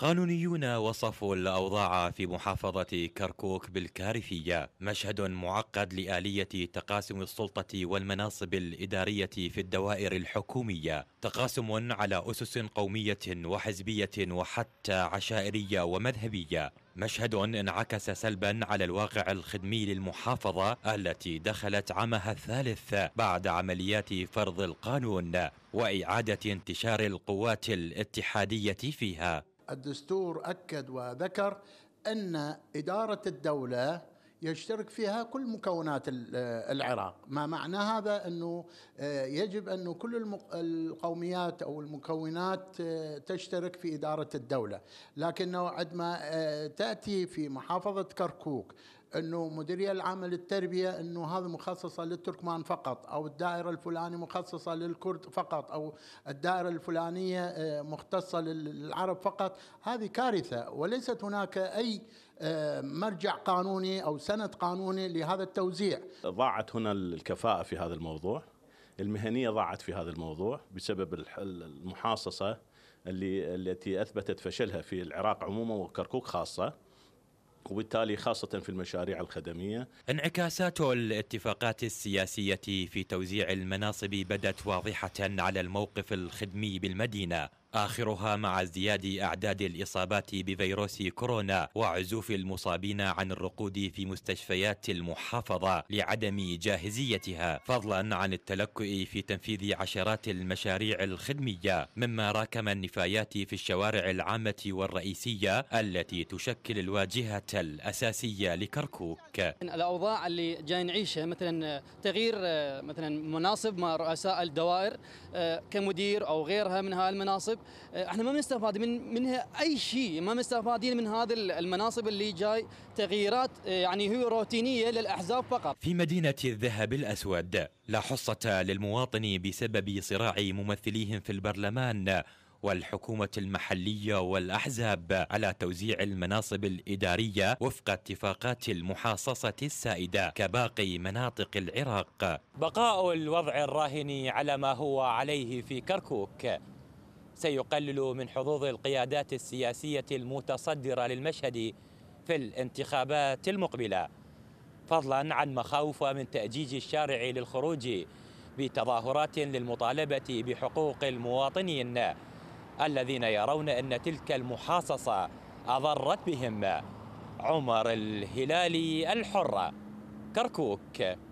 قانونيون وصفوا الأوضاع في محافظة كركوك بالكارثية مشهد معقد لآلية تقاسم السلطة والمناصب الإدارية في الدوائر الحكومية تقاسم على أسس قومية وحزبية وحتى عشائرية ومذهبية مشهد انعكس سلبا على الواقع الخدمي للمحافظة التي دخلت عامها الثالث بعد عمليات فرض القانون وإعادة انتشار القوات الاتحادية فيها الدستور أكد وذكر أن إدارة الدولة يشترك فيها كل مكونات العراق ما معنى هذا أنه آه، يجب أن كل القوميات أو المكونات آه، تشترك في إدارة الدولة لكنه عندما آه، تأتي في محافظة كركوك انه مديريه العامه للتربيه انه هذا مخصصه للتركمان فقط او الدائره الفلانيه مخصصه للكرد فقط او الدائره الفلانيه آه، مختصه للعرب فقط هذه كارثه وليست هناك اي آه، مرجع قانوني او سند قانوني لهذا التوزيع. ضاعت هنا الكفاءه في هذا الموضوع. المهنيه ضاعت في هذا الموضوع بسبب المحاصصه اللي التي اثبتت فشلها في العراق عموما وكركوك خاصه. وبالتالي خاصة في المشاريع الخدمية انعكاسات الاتفاقات السياسية في توزيع المناصب بدت واضحة على الموقف الخدمي بالمدينة آخرها مع ازدياد أعداد الإصابات بفيروس كورونا وعزوف المصابين عن الرقود في مستشفيات المحافظة لعدم جاهزيتها فضلا عن التلكؤ في تنفيذ عشرات المشاريع الخدمية مما راكم النفايات في الشوارع العامة والرئيسية التي تشكل الواجهة الأساسية لكركوك الأوضاع اللي جاي نعيشها مثلا تغيير آه، مثلا مناصب مع رؤساء الدوائر آه، كمدير أو غيرها من هالمناصب آه، احنا ما بنستفاد من منها اي شيء ما مستفادين من هذه المناصب اللي جاي تغييرات آه، يعني هي روتينيه للاحزاب فقط في مدينه الذهب الاسود لا حصه للمواطن بسبب صراع ممثليهم في البرلمان والحكومة المحلية والأحزاب على توزيع المناصب الإدارية وفق اتفاقات المحاصصة السائدة كباقي مناطق العراق بقاء الوضع الراهن على ما هو عليه في كركوك سيقلل من حظوظ القيادات السياسية المتصدرة للمشهد في الانتخابات المقبلة فضلا عن مخاوف من تأجيج الشارع للخروج بتظاهرات للمطالبة بحقوق المواطنين الذين يرون أن تلك المحاصصة أضرت بهم عمر الهلالي الحرة كركوك